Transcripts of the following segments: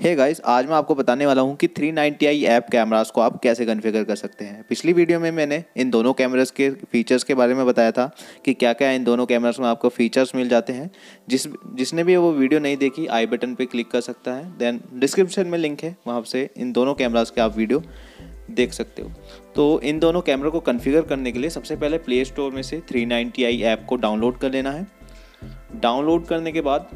हे hey guys आज मैं आपको बताने वाला हूँ कि 390i नाइन्टी ऐप कैमरास को आप कैसे कन्फिगर कर सकते हैं पिछली वीडियो में मैंने इन दोनों कैमरास के फीचर्स के बारे में बताया था कि क्या क्या इन दोनों कैमरास में आपको फीचर्स मिल जाते हैं जिस जिसने भी वो वीडियो नहीं देखी आई बटन पे क्लिक कर सकता है देन डिस्क्रिप्शन में लिंक है वहाँ से इन दोनों कैमराज के आप वीडियो देख सकते हो तो इन दोनों कैमरों को कन्फिगर करने के लिए सबसे पहले प्ले स्टोर में से थ्री नाइन्टी ऐप को डाउनलोड कर लेना है डाउनलोड करने के बाद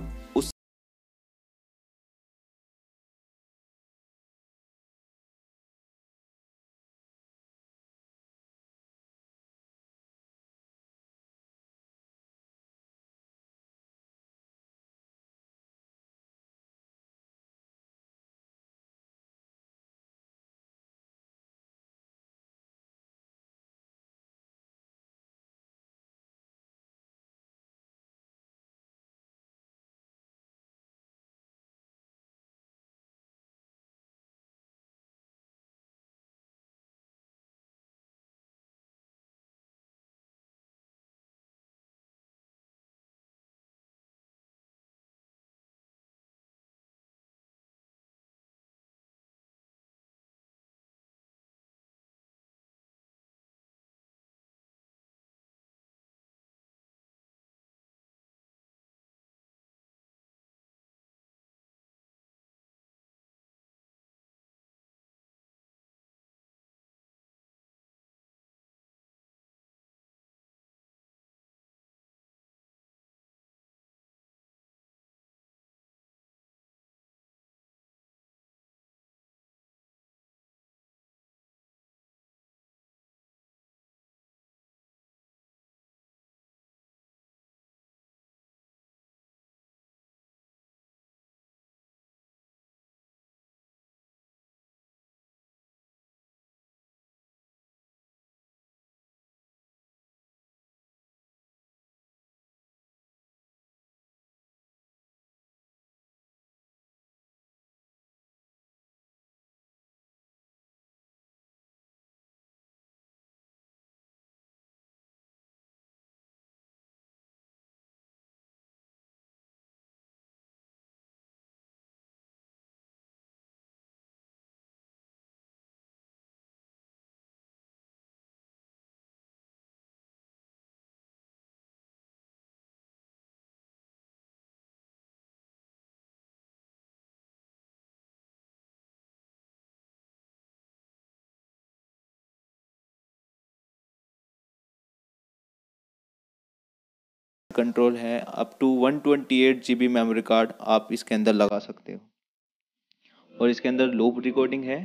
कंट्रोल है up to 128 twenty memory card आप इसके अंदर लगा सकते हो और इसके अंदर लूप रिकॉर्डिंग है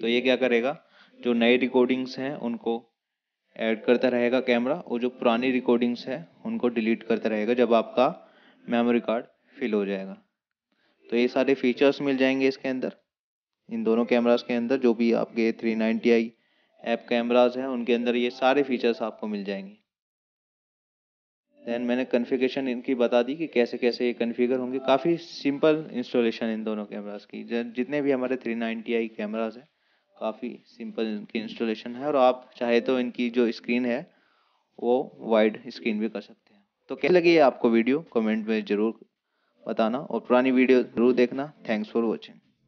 तो ये क्या करेगा जो नई रिकॉर्डिंग्स हैं उनको ऐड करता रहेगा कैमरा और जो पुरानी रिकॉर्डिंग्स है उनको डिलीट करता रहेगा जब आपका मेमोरी कार्ड फिल हो जाएगा तो ये सारे फीचर्स मिल जाएंगे इसके अंदर इन दोनों कैमराज के अंदर जो भी आपके three ninety I app cameras हैं उनके अंदर ये सारे फीचर्स आपको मिल जाएंगे देन मैंने कन्फिगेशन इनकी बता दी कि कैसे कैसे ये कन्फिगर होंगे काफ़ी सिंपल इंस्टॉलेशन इन दोनों कैमरास की जितने भी हमारे थ्री नाइन्टी आई कैमराज हैं काफ़ी सिंपल इनकी इंस्टॉलेशन है और आप चाहे तो इनकी जो स्क्रीन है वो वाइड स्क्रीन भी कर सकते हैं तो कैसे लगी आपको वीडियो कमेंट में ज़रूर बताना और पुरानी वीडियो ज़रूर देखना थैंक्स फॉर वॉचिंग